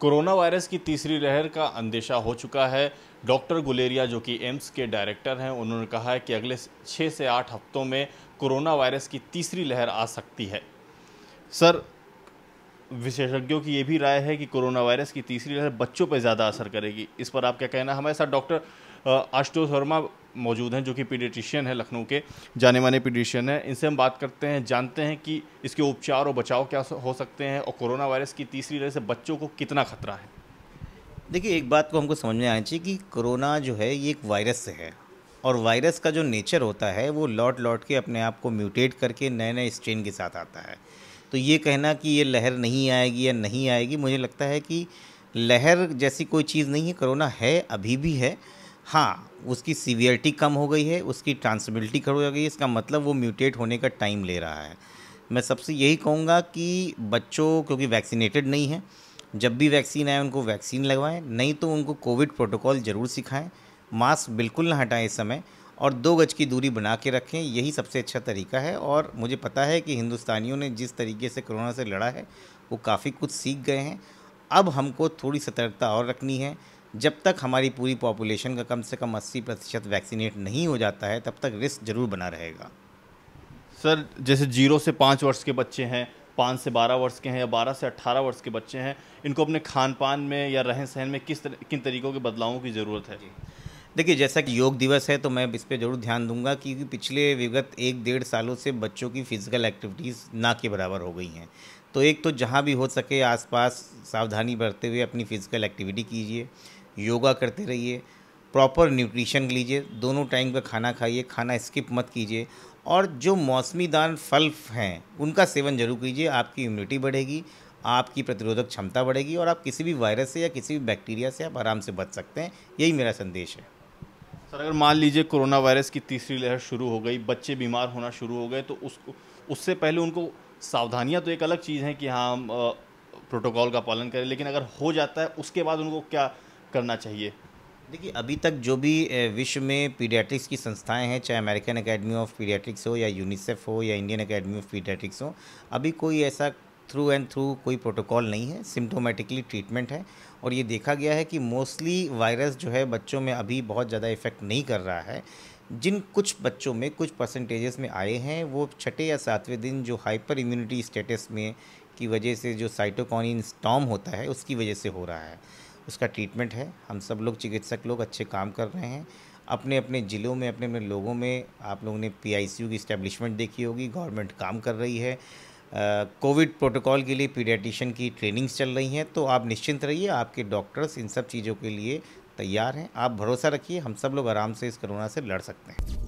corona virus की तीसरी लहर का अंदेशा हो चुका है डॉक्टर गुलेरिया जो कि एम्स के डायरेक्टर हैं उन्होंने कहा है कि अगले छः से आठ हफ्तों में कोरोना वायरस की तीसरी लहर आ सकती है सर विशेषज्ञों की ये भी राय है कि कोरोना वायरस की तीसरी लहर बच्चों पर ज़्यादा असर करेगी इस पर आप क्या कहना हमारे साथ डॉक्टर आशुतोष वर्मा मौजूद हैं जो कि पीडियट्रिशियन है लखनऊ के जाने माने पीडियट्रिशियन हैं इनसे हम बात करते हैं जानते हैं कि इसके उपचार और बचाव क्या हो सकते हैं और कोरोना वायरस की तीसरी लहर से बच्चों को कितना खतरा है देखिए एक बात को हमको समझ में आना चाहिए कि कोरोना जो है ये एक वायरस से है और वायरस का जो नेचर होता है वो लौट लौट के अपने आप को म्यूटेट करके नए नए स्ट्रेन के साथ आता है तो ये कहना कि ये लहर नहीं आएगी या नहीं आएगी मुझे लगता है कि लहर जैसी कोई चीज़ नहीं है कोरोना है अभी भी है हाँ उसकी सीवियरिटी कम हो गई है उसकी ट्रांसबिलिटी कम हो गई है इसका मतलब वो म्यूटेट होने का टाइम ले रहा है मैं सबसे यही कहूँगा कि बच्चों क्योंकि वैक्सीनेटेड नहीं है जब भी वैक्सीन आए उनको वैक्सीन लगवाएं नहीं तो उनको कोविड प्रोटोकॉल ज़रूर सिखाएं मास्क बिल्कुल ना हटाएं इस समय और दो गज की दूरी बना के रखें यही सबसे अच्छा तरीका है और मुझे पता है कि हिंदुस्तानियों ने जिस तरीके से कोरोना से लड़ा है वो काफ़ी कुछ सीख गए हैं अब हमको थोड़ी सतर्कता और रखनी है जब तक हमारी पूरी पॉपुलेशन का कम से कम अस्सी प्रतिशत वैक्सीनेट नहीं हो जाता है तब तक रिस्क ज़रूर बना रहेगा सर जैसे जीरो से पाँच वर्ष के बच्चे हैं पाँच से बारह वर्ष के हैं या बारह से अट्ठारह वर्ष के बच्चे हैं इनको अपने खान पान में या रहन सहन में किस तर, किन तरीक़ों के बदलावों की ज़रूरत है देखिए जैसा कि योग दिवस है तो मैं इस पर ज़रूर ध्यान दूंगा क्योंकि पिछले विगत एक डेढ़ सालों से बच्चों की फ़िज़िकल एक्टिविटीज़ ना के बराबर हो गई हैं तो एक तो जहाँ भी हो सके आसपास सावधानी बरते हुए अपनी फ़िज़िकल एक्टिविटी कीजिए योगा करते रहिए प्रॉपर न्यूट्रिशन लीजिए दोनों टाइम का खाना खाइए खाना स्किप मत कीजिए और जो मौसमी दान फल हैं उनका सेवन जरूर कीजिए आपकी इम्यूनिटी बढ़ेगी आपकी प्रतिरोधक क्षमता बढ़ेगी और आप किसी भी वायरस से या किसी भी बैक्टीरिया से आप आराम से बच सकते हैं यही मेरा संदेश है सर अगर मान लीजिए कोरोना वायरस की तीसरी लहर शुरू हो गई बच्चे बीमार होना शुरू हो गए तो उसको उससे पहले उनको सावधानियाँ तो एक अलग चीज़ है कि हाँ प्रोटोकॉल का पालन करें लेकिन अगर हो जाता है उसके बाद उनको क्या करना चाहिए देखिए अभी तक जो भी विश्व में पीडियाट्रिक्स की संस्थाएं हैं चाहे अमेरिकन एकेडमी ऑफ पीडियाट्रिक्स हो या यूनिसेफ हो या इंडियन एकेडमी ऑफ पीडियाट्रिक्स हो अभी कोई ऐसा थ्रू एंड थ्रू कोई प्रोटोकॉल नहीं है सिम्टोमेटिकली ट्रीटमेंट है और ये देखा गया है कि मोस्टली वायरस जो है बच्चों में अभी बहुत ज़्यादा इफ़ेक्ट नहीं कर रहा है जिन कुछ बच्चों में कुछ परसेंटेजेस में आए हैं वो छठे या सातवें दिन जो हाइपर इम्यूनिटी स्टेटस में की वजह से जो साइटोकॉनिन स्टॉम होता है उसकी वजह से हो रहा है उसका ट्रीटमेंट है हम सब लोग चिकित्सक लोग अच्छे काम कर रहे हैं अपने अपने ज़िलों में अपने अपने लोगों में आप लोगों ने पीआईसीयू की इस्टेब्लिशमेंट देखी होगी गवर्नमेंट काम कर रही है कोविड uh, प्रोटोकॉल के लिए पीडियाटिशन की ट्रेनिंग्स चल रही हैं तो आप निश्चिंत रहिए आपके डॉक्टर्स इन सब चीज़ों के लिए तैयार हैं आप भरोसा रखिए हम सब लोग आराम से इस कोरोना से लड़ सकते हैं